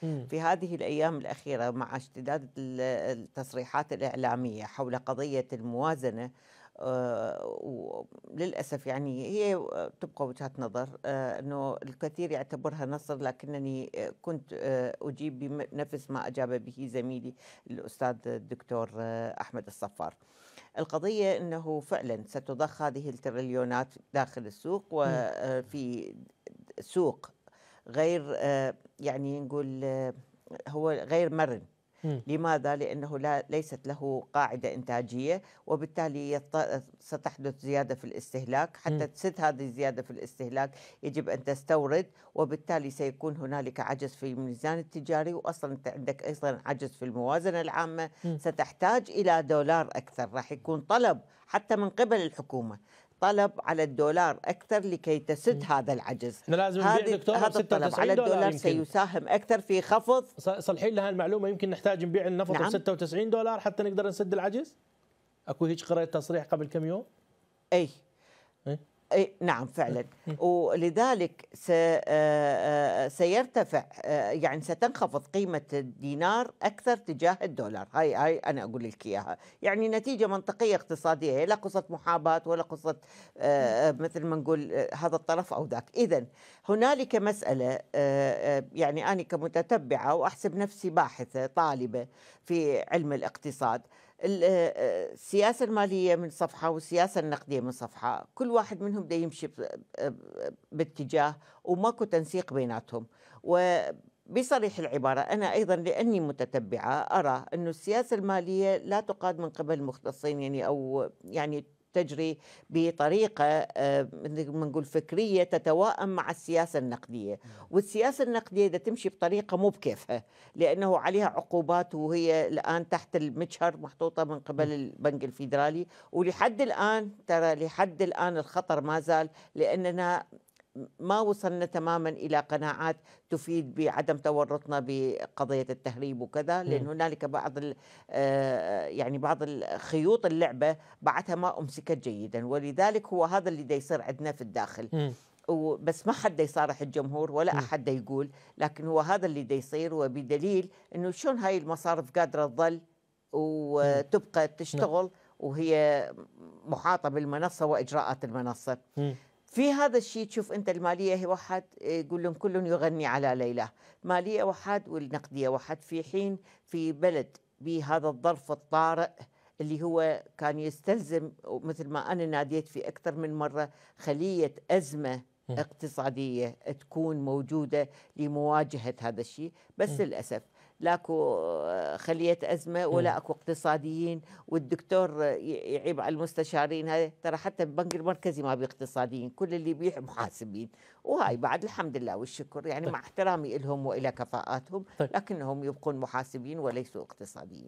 في هذه الأيام الأخيرة مع اشتداد التصريحات الإعلامية حول قضية الموازنة آه، وللاسف يعني هي تبقى وجهه نظر آه، انه الكثير يعتبرها نصر لكنني آه، كنت اجيب بنفس ما اجاب به زميلي الاستاذ الدكتور احمد الصفار. القضيه انه فعلا ستضخ هذه التريليونات داخل السوق وفي سوق غير آه، يعني نقول آه، هو غير مرن لماذا؟ لأنه لا ليست له قاعدة إنتاجية وبالتالي ستحدث زيادة في الاستهلاك حتى تسد هذه الزيادة في الاستهلاك يجب أن تستورد وبالتالي سيكون هنالك عجز في الميزان التجاري وأصلا أنت عندك أيضا عجز في الموازنة العامة ستحتاج إلى دولار أكثر راح يكون طلب حتى من قبل الحكومة طلب على الدولار أكثر لكي تسد هذا العجز لازم نبيع دكتور هذا الطلب على الدولار يمكن. سيساهم أكثر في خفض صلحين لها المعلومة يمكن نحتاج نبيع النفط نعم. ب 96 دولار حتى نقدر نسد العجز أكو هيك قرات تصريح قبل كم يوم أي, أي؟ نعم فعلا ولذلك سيرتفع يعني ستنخفض قيمة الدينار أكثر تجاه الدولار هاي هاي أنا أقول لك إياها يعني نتيجة منطقية اقتصادية لا قصة محاباة ولا قصة مثل ما نقول هذا الطرف أو ذاك إذا هنالك مسألة يعني أنا كمتتبعة وأحسب نفسي باحثة طالبة في علم الاقتصاد السياسة المالية من صفحة والسياسة النقدية من صفحة كل واحد منهم بده يمشي باتجاه وماكو تنسيق بيناتهم وبصريح العبارة أنا أيضا لأني متتبعة أرى أن السياسة المالية لا تقاد من قبل مختصين يعني أو يعني تجري بطريقه آه، نقول فكريه تتوائم مع السياسه النقديه، والسياسه النقديه اذا تمشي بطريقه مو بكيفها لانه عليها عقوبات وهي الان تحت المجهر محطوطه من قبل البنك الفيدرالي ولحد الان ترى لحد الان الخطر ما زال لاننا ما وصلنا تماما الى قناعات تفيد بعدم تورطنا بقضيه التهريب وكذا لان هنالك بعض آه، يعني بعض خيوط اللعبه بعدها ما امسكت جيدا ولذلك هو هذا اللي دا يصير عندنا في الداخل بس ما حد يصارح الجمهور ولا احد يقول لكن هو هذا اللي دا يصير وبدليل انه شلون هاي المصارف قادره تظل وتبقى تشتغل نعم. وهي محاطه بالمنصه واجراءات المنصه في هذا الشيء تشوف انت الماليه واحد آه، يقول لهم كل يغني على ليلى ماليه واحد والنقديه واحد في حين في بلد بهذا الظرف الطارئ اللي هو كان يستلزم مثل ما انا ناديت في اكثر من مره خليه ازمه اقتصاديه تكون موجوده لمواجهه هذا الشيء بس م. للاسف لاكو آه، خليه ازمه ولا اكو اقتصاديين والدكتور يعيب على المستشارين هذا ترى حتى البنك المركزي ما بي اقتصاديين كل اللي بيع محاسبين وهاي بعد الحمد لله والشكر يعني طيب. مع احترامي لهم والى كفاءاتهم طيب. لكنهم يبقون محاسبين وليسوا اقتصاديين